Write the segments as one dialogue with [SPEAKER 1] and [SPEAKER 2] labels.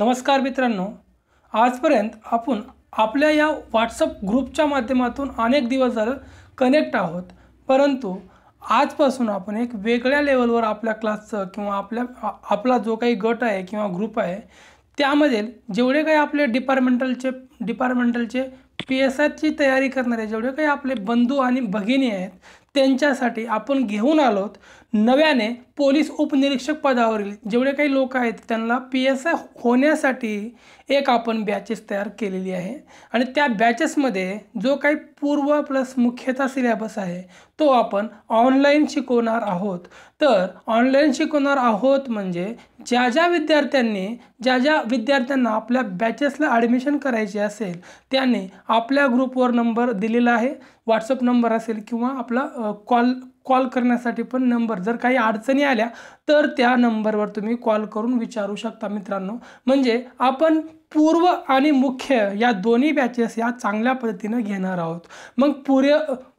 [SPEAKER 1] नमस्कार मित्रांनो आजपर्यंत आपण आपल्या या व्हॉट्सअप ग्रुपच्या माध्यमातून अनेक दिवस झालं कनेक्ट आहोत परंतु आजपासून आपण एक वेगळ्या लेवलवर आपल्या क्लासचं किंवा आपल्या आपला जो काही गट आहे किंवा ग्रुप आहे त्यामधील जेवढे काही आपले डिपार्टमेंटलचे डिपार्टमेंटलचे पी एस ची तयारी करणारे जेवढे काही आपले बंधू आणि भगिनी आहेत त्यांच्यासाठी आपण घेऊन आलोत नव्याने पोलीस उपनिरीक्षक पदावरील जेवढे काही लोक आहेत त्यांना पी एस आय होण्यासाठी एक आपण बॅचेस तयार केलेली आहे आणि त्या बॅचेसमध्ये जो काही पूर्व प्लस मुख्यता सिलेबस आहे तो आपण ऑनलाईन शिकवणार आहोत तर ऑनलाईन शिकवणार आहोत म्हणजे ज्या ज्या विद्यार्थ्यांनी ज्या ज्या विद्यार्थ्यांना आपल्या बॅचेसला ॲडमिशन करायचे असेल त्याने आपल्या ग्रुपवर नंबर दिलेला आहे व्हॉट्सअप नंबर असेल किंवा आपला कॉल कॉल करण्यासाठी पण नंबर जर काही अडचणी आल्या तर त्या नंबरवर तुम्ही कॉल करून विचारू शकता मित्रांनो म्हणजे आपण पूर्व आणि मुख्य या दोन्ही बॅचेस या चांगल्या पद्धतीनं घेणार आहोत मग पुरे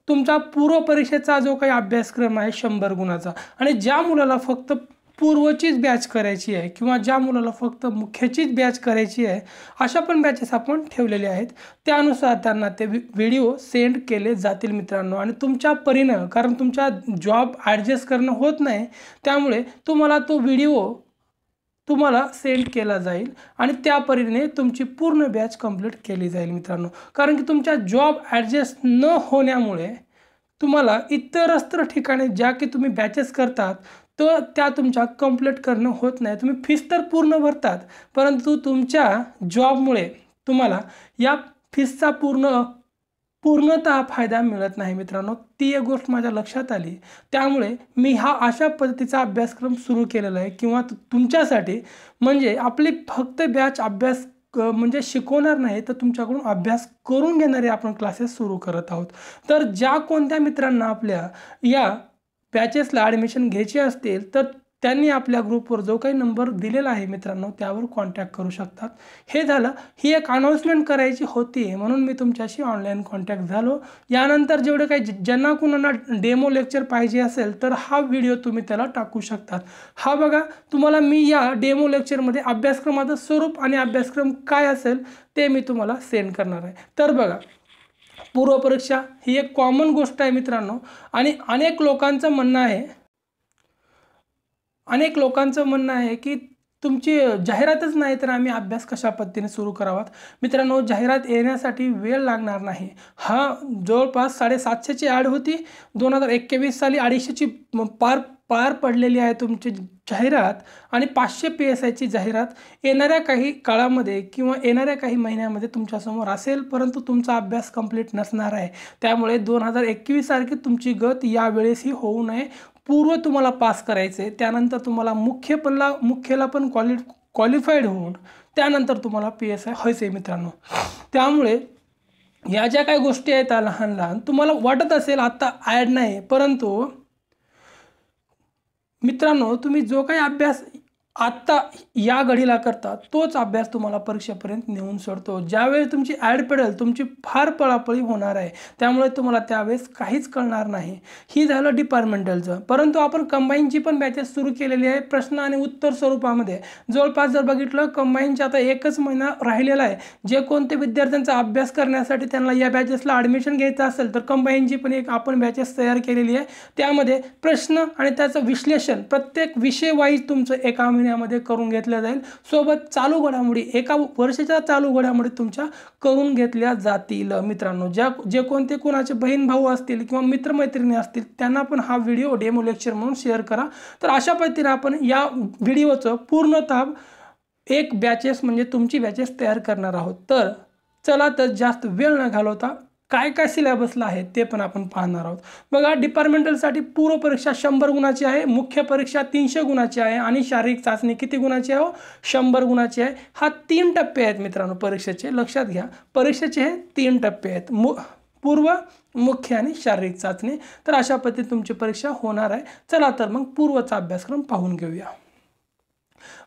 [SPEAKER 1] तुमचा पूर्व परीक्षेचा जो काही अभ्यासक्रम आहे शंभर गुणाचा आणि ज्या मुलाला फक्त पूर्वचीच बॅच करायची आहे किंवा ज्या मुलाला फक्त मुख्याचीच बॅच करायची आहे अशा पण बॅचेस आपण ठेवलेल्या आहेत त्यानुसार त्यांना ते व्हिडिओ सेंड केले जातील मित्रांनो आणि तुमच्या परीनं कारण तुमच्या जॉब ॲडजस्ट करणं होत नाही त्यामुळे तुम्हाला तो व्हिडिओ तुम्हाला सेंड केला जाईल आणि त्या परीने तुमची पूर्ण बॅच कंप्लीट केली जाईल मित्रांनो कारण की तुमच्या जॉब ॲडजस्ट न होण्यामुळे तुम्हाला इतरस्त्र ठिकाणी ज्या की तुम्ही बॅचेस करतात तो त्या तुमच्या कम्प्लीट करणं होत नाही तुम्ही फीस तर पूर्ण भरतात परंतु तुमच्या जॉबमुळे तुम्हाला या फीसचा पूर्ण पूर्णतः फायदा मिळत नाही मित्रांनो ती एक गोष्ट माझ्या लक्षात आली त्यामुळे मी हा अशा पद्धतीचा अभ्यासक्रम सुरू केलेला आहे किंवा तुमच्यासाठी म्हणजे आपली फक्त बॅच अभ्यास म्हणजे शिकवणार नाही तर तुमच्याकडून अभ्यास करून घेणारे आपण क्लासेस सुरू करत आहोत तर ज्या कोणत्या मित्रांना आपल्या या बॅचेसला ॲडमिशन घ्यायची असतील तर त्यांनी आपल्या ग्रुपवर जो काही नंबर दिलेला आहे मित्रांनो त्यावर कॉन्टॅक्ट करू शकतात हे झालं ही एक अनाउन्समेंट करायची होती म्हणून मी तुमच्याशी ऑनलाईन कॉन्टॅक्ट झालो यानंतर जेवढे काही ज्यांना कुणाला डेमो लेक्चर पाहिजे असेल तर हा व्हिडिओ तुम्ही त्याला टाकू शकतात हा बघा तुम्हाला मी या डेमो लेक्चरमध्ये अभ्यासक्रमाचं स्वरूप आणि अभ्यासक्रम काय असेल ते मी तुम्हाला सेंड करणार आहे तर बघा पूर्वपरीक्षा ही एक कॉमन गोष्ट आहे मित्रांनो आणि अनेक लोकांचं म्हणणं आहे अनेक लोकांचं म्हणणं आहे की तुमची जाहिरातच नाही तर आम्ही अभ्यास कशा पद्धतीने सुरू करावात मित्रांनो जाहिरात येण्यासाठी वेळ लागणार नाही हा जवळपास साडेसातशेची ॲड होती दोन हजार एक्केवीस साली अडीचशेची पार पार पडलेली आहे तुमची जाहिरात आणि पाचशे पी एस आयची जाहिरात येणाऱ्या काही काळामध्ये किंवा येणाऱ्या काही महिन्यामध्ये तुमच्यासमोर असेल परंतु तुमचा अभ्यास कंप्लीट नसणार आहे त्यामुळे दोन हजार एकवीससारखी तुमची गत यावेळेसही होऊ नये पूर्व तुम्हाला पास करायचे त्यानंतर तुम्हाला मुख्य पणला मुख्यला पण क्वालि क्वालिफाईड होऊन त्यानंतर तुम्हाला पी एस आय व्हायचे मित्रांनो त्यामुळे या ज्या काही गोष्टी आहेत लहान लहान तुम्हाला वाटत असेल आत्ता ॲड नाही परंतु मित्रांनो तुम्ही जो काही अभ्यास आत्ता या घडीला करता तोच अभ्यास तुम्हाला परीक्षेपर्यंत नेऊन सोडतो ज्यावेळेस तुमची ॲड पडेल तुमची फार पळापळी होणार आहे त्यामुळे तुम्हाला त्यावेळेस काहीच कळणार नाही ही झालं डिपार्टमेंटलचं परंतु आपण कंबाईनची पण बॅचेस सुरू केलेली आहे प्रश्न आणि उत्तर स्वरूपामध्ये जवळपास जर बघितलं कंबाईनचे आता एकच महिना राहिलेला आहे जे कोणते विद्यार्थ्यांचा अभ्यास करण्यासाठी त्यांना या बॅचेसला ॲडमिशन घ्यायचं असेल तर कंबाईनची पण एक आपण बॅचेस तयार केलेली आहे त्यामध्ये प्रश्न आणि त्याचं विश्लेषण प्रत्येक विषयवाईज तुमचं एका महिन्यामध्ये करून घेतल्या जाईल सोबत चालू घडामोडी एका वर्षाच्या चालू घडामोडी तुमच्या करून घेतल्या जातील मित्रांनो ज्या जे कोणते कोणाचे बहीण भाऊ असतील किंवा मित्रमैत्रिणी असतील त्यांना पण हा व्हिडिओ डेमो लेक्चर म्हणून शेअर करा तर अशा पद्धतीने आपण या व्हिडिओचं पूर्णतः एक बॅचेस म्हणजे तुमची बॅचेस तयार करणार आहोत तर चला तर जास्त वेळ न घालवता काय काय सिलेबसला आहे ते पण आपण पाहणार आहोत बघा डिपार्टमेंटलसाठी पूर्व परीक्षा शंभर गुणाची आहे मुख्य परीक्षा तीनशे गुणाची आहे आणि शारीरिक चाचणी किती गुणाची आहे हो? शंभर गुणाची आहे हा तीन टप्पे आहेत मित्रांनो परीक्षेचे लक्षात घ्या परीक्षेचे हे तीन टप्पे आहेत मु पूर्व मुख्य आणि शारीरिक चाचणी तर अशा पद्धतीने तुमची परीक्षा होणार आहे चला तर मग पूर्वचा अभ्यासक्रम पाहून घेऊया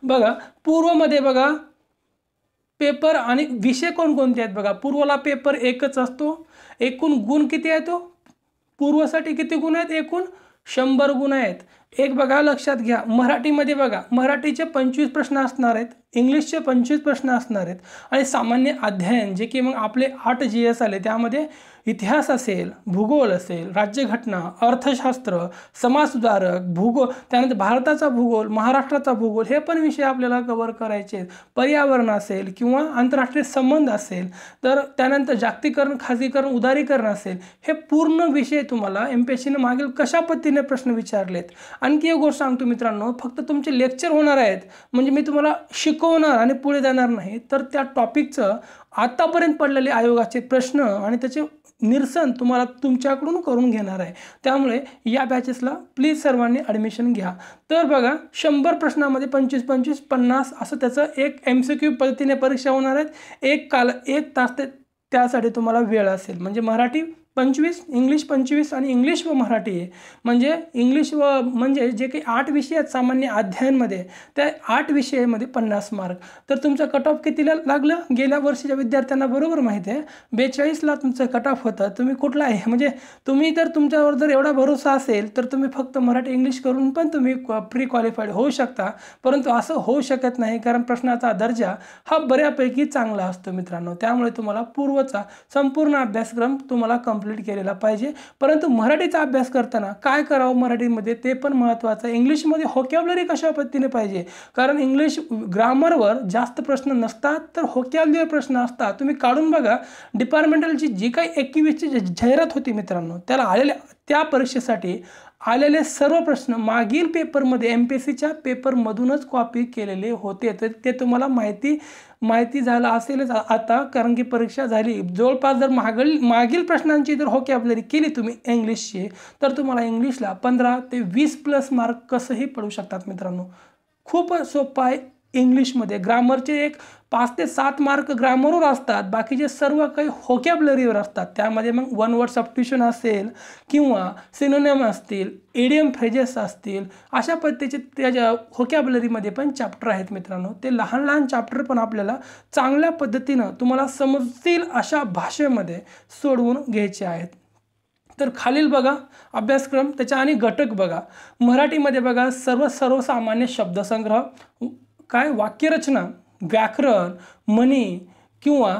[SPEAKER 1] बघा पूर्वमध्ये बघा पेपर आणि विषय कोणकोणते आहेत बघा पूर्वला पेपर एकच असतो एकूण गुण किती आहे तो हो? पूर्वासाठी किती गुण आहेत एकूण शंभर गुण आहेत एक बघा लक्षात घ्या मराठीमध्ये बघा मराठीचे पंचवीस प्रश्न असणार आहेत इंग्लिशचे पंचवीस प्रश्न असणार आहेत आणि सामान्य अध्ययन जे की मग आपले आठ जी एस आले त्यामध्ये इतिहास असेल भूगोल असेल राज्यघटना अर्थशास्त्र समाजसुधारक भूगोल त्यानंतर भारताचा भूगोल महाराष्ट्राचा भूगोल हे पण विषय आपल्याला कवर करायचे पर्यावरण असेल किंवा आंतरराष्ट्रीय संबंध असेल तर त्यानंतर जागतिकरण खाजगीकरण उदारीकरण असेल हे पूर्ण विषय तुम्हाला एम पी एस सीने मागील कशा पद्धतीने प्रश्न विचारलेत आणखी एक गोष्ट सांगतो मित्रांनो फक्त तुमचे लेक्चर होणार आहेत म्हणजे मी तुम्हाला शिकवणार आणि पुढे जाणार नाही तर त्या टॉपिकचं आतापर्यंत पडलेले आयोगाचे प्रश्न आणि त्याचे निरसन तुम्हाला तुमच्याकडून करून घेणार आहे त्यामुळे या बॅचेसला प्लीज सर्वांनी ॲडमिशन घ्या तर बघा शंभर प्रश्नामध्ये पंचवीस पंचवीस पन्नास असं त्याचं एक एम सी क्यू पद्धतीने परीक्षा होणार आहेत एक काल एक तास ते त्यासाठी तुम्हाला वेळ असेल म्हणजे मराठी पंचवीस इंग्लिश पंचवीस आणि इंग्लिश व मराठी म्हणजे इंग्लिश व म्हणजे जे काही आठ विषय आहेत सामान्य अध्यायांमध्ये त्या आठ विषयामध्ये पन्नास मार्क तर तुमचं कट ऑफ कितीला लागलं गेल्या वर्षीच्या विद्यार्थ्यांना बरोबर माहिती आहे बेचाळीसला तुमचं कट ऑफ होतं तुम्ही कुठला आहे म्हणजे तुम्ही जर तुमच्यावर जर एवढा भरोसा असेल तर तुम्ही फक्त मराठी इंग्लिश करून पण तुम्ही प्री क्वालिफाईड होऊ शकता परंतु असं होऊ शकत नाही कारण प्रश्नाचा दर्जा हा बऱ्यापैकी चांगला असतो मित्रांनो त्यामुळे तुम्हाला पूर्वचा संपूर्ण अभ्यासक्रम तुम्हाला कम्प्लीट केलेला पाहिजे परंतु मराठीचा अभ्यास करताना काय करावं मराठीमध्ये ते पण महत्त्वाचं आहे इंग्लिशमध्ये होकॅबलरी कशा पद्धतीने पाहिजे कारण इंग्लिश ग्रामरवर जास्त प्रश्न नसतात तर होकॅबलरीवर प्रश्न असतात तुम्ही काढून बघा डिपार्टमेंटलची जी काही एकवीसची जाहिरात होती मित्रांनो त्याला आलेल्या त्या परीक्षेसाठी आलेले सर्व प्रश्न मागील पेपरमध्ये एम पी एस सीच्या पेपरमधूनच कॉपी केलेले होते तर ते तुम्हाला माहिती माहिती झालं असेलच आता कारण की परीक्षा झाली जवळपास जर मागील मागील प्रश्नांची जर होकॅबलरी केली तुम्ही इंग्लिशची तर तुम्हाला इंग्लिशला पंधरा ते वीस प्लस मार्क कसंही पडू शकतात मित्रांनो खूप सोपा आहे इंग्लिशमध्ये ग्रामरचे एक पाच ते सात मार्क ग्रामरवर असतात बाकीचे सर्व काही होकॅबलरीवर असतात त्यामध्ये मग वन वर्ड सबट्युशन असेल किंवा सिनोनेम असतील एडियम फ्रेजेस असतील अशा पद्धतीचे त्याच्या होकॅबलरीमध्ये पण चॅप्टर आहेत मित्रांनो ते लहान लहान चॅप्टर पण आपल्याला चांगल्या पद्धतीनं तुम्हाला समजतील अशा भाषेमध्ये सोडवून घ्यायचे आहेत तर खालील बघा अभ्यासक्रम त्याच्या आणि घटक बघा मराठीमध्ये बघा सर्व सर्वसामान्य शब्दसंग्रह काय वाक्यरचना व्याकरण मनी किंवा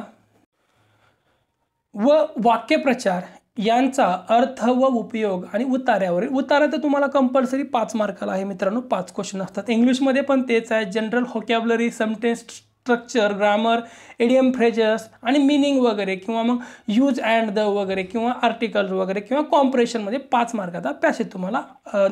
[SPEAKER 1] व वाक्यप्रचार यांचा अर्थ व उपयोग आणि उतार्यावरील उतारा तर तुम्हाला कंपल्सरी पाच मार्काला आहे मित्रांनो पाच क्वेश्चन असतात इंग्लिशमध्ये पण तेच आहे general vocabulary sentence structure grammar idiom phrases आणि मिनिंग वगैरे किंवा मग यूज अँड द वगैरे किंवा आर्टिकल्स वगैरे किंवा कॉम्प्रेशनमध्ये पाच मार्काचा पॅसेज तुम्हाला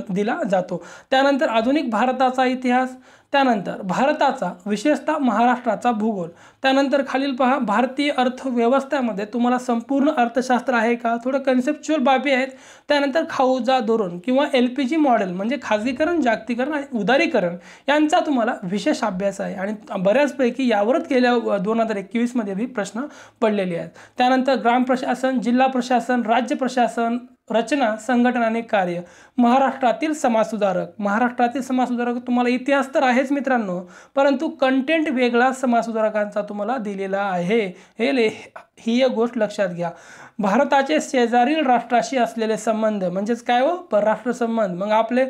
[SPEAKER 1] दिला जातो त्यानंतर आधुनिक भारताचा इतिहास त्यानंतर भारताचा विशेषतः महाराष्ट्राचा भूगोल त्यानंतर खालील पहा भारतीय अर्थव्यवस्थेमध्ये तुम्हाला संपूर्ण अर्थशास्त्र आहे का थोडं कन्सेप्च्युअल बाबी आहेत त्यानंतर खाऊजा धोरण किंवा एल पी जी मॉडेल म्हणजे खाजगीकरण जागतिकरण आणि उदारीकरण यांचा तुम्हाला विशेष अभ्यास आहे आणि बऱ्याचपैकी यावरच गेल्या दोन हजार एकवीसमध्ये बी प्रश्न पडलेले आहेत त्यानंतर ग्राम प्रशासन जिल्हा प्रशासन राज्य प्रशासन रचना संघटनाने आणि कार्य महाराष्ट्रातील समाजसुधारक महाराष्ट्रातील समाजसुधारक तुम्हाला इतिहास तर आहेच मित्रांनो परंतु कंटेंट वेगळा समाजसुधारकांचा तुम्हाला दिलेला आहे हे ले ही एक गोष्ट लक्षात घ्या भारताचे शेजारील राष्ट्राशी असलेले संबंध म्हणजेच काय हो परराष्ट्र संबंध मग आपले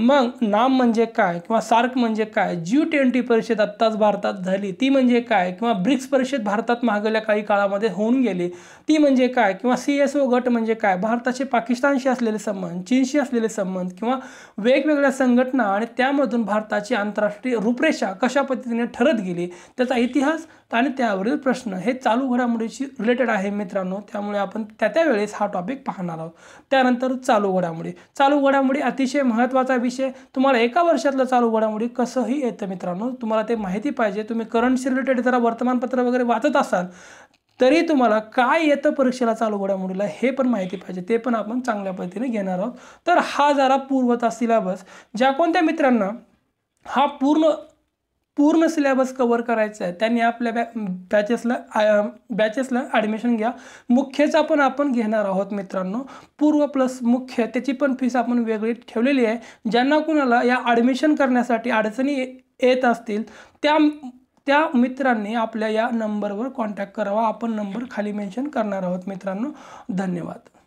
[SPEAKER 1] मग नाम म्हणजे काय किंवा सार्क म्हणजे काय जी ट्वेंटी परिषद आत्ताच भारतात झाली ती म्हणजे काय किंवा ब्रिक्स परिषद भारतात महागल्या काही काळामध्ये होऊन गेली ती म्हणजे काय किंवा सी एस ओ गट म्हणजे काय भारताचे पाकिस्तानशी असलेले संबंध चीनशी असलेले संबंध किंवा वेगवेगळ्या संघटना आणि त्यामधून भारताची आंतरराष्ट्रीय रूपरेषा कशा पद्धतीने ठरत गेली त्याचा इतिहास आणि त्यावरील प्रश्न हे चालू घडामोडीशी रिलेटेड आहे मित्रांनो त्यामुळे आपण त्या त्यावेळेस हा टॉपिक पाहणार आहोत त्यानंतर चालू घडामोडी चालू घडामोडी अतिशय महत्त्वाचा विषय तुम्हाला एका वर्षातलं चालू घडामोडी कसंही येतं मित्रांनो तुम्हाला ते माहिती पाहिजे तुम्ही करंटशी रिलेटेड जरा वर्तमानपत्र वगैरे वाचत असाल तरी तुम्हाला काय येतं परीक्षेला चालू घडामोडीला हे पण माहिती पाहिजे ते पण आपण चांगल्या पद्धतीने घेणार आहोत तर हा जरा पूर्वता सिलेबस ज्या कोणत्या मित्रांना हा पूर्ण पूर्ण सिलेबस कवर करायचा आहे त्यांनी आपल्या बॅ बॅचेसला बॅचेसला ॲडमिशन घ्या मुख्यचा पण आपण घेणार आहोत मित्रांनो पूर्व प्लस मुख्य त्याची पण फीस आपण वेगळी ठेवलेली आहे ज्यांना कुणाला या ॲडमिशन करण्यासाठी अडचणी येत असतील त्या त्या मित्रांनी आपल्या या नंबरवर कॉन्टॅक्ट करावा आपण नंबर खाली मेन्शन करणार आहोत मित्रांनो धन्यवाद